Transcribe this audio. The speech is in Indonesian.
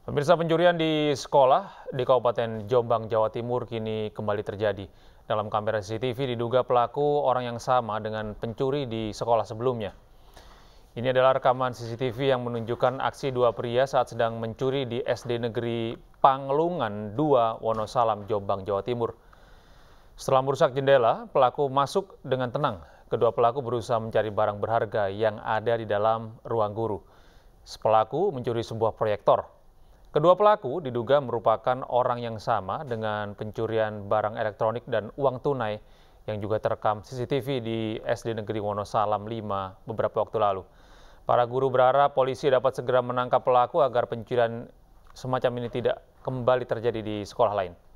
Pemirsa pencurian di sekolah di Kabupaten Jombang, Jawa Timur kini kembali terjadi. Dalam kamera CCTV diduga pelaku orang yang sama dengan pencuri di sekolah sebelumnya. Ini adalah rekaman CCTV yang menunjukkan aksi dua pria saat sedang mencuri di SD Negeri Panglungan 2 Wonosalam, Jombang, Jawa Timur. Setelah merusak jendela, pelaku masuk dengan tenang. Kedua pelaku berusaha mencari barang berharga yang ada di dalam ruang guru. Pelaku mencuri sebuah proyektor. Kedua pelaku diduga merupakan orang yang sama dengan pencurian barang elektronik dan uang tunai yang juga terekam CCTV di SD Negeri Wonosalam 5 beberapa waktu lalu. Para guru berharap polisi dapat segera menangkap pelaku agar pencurian semacam ini tidak kembali terjadi di sekolah lain.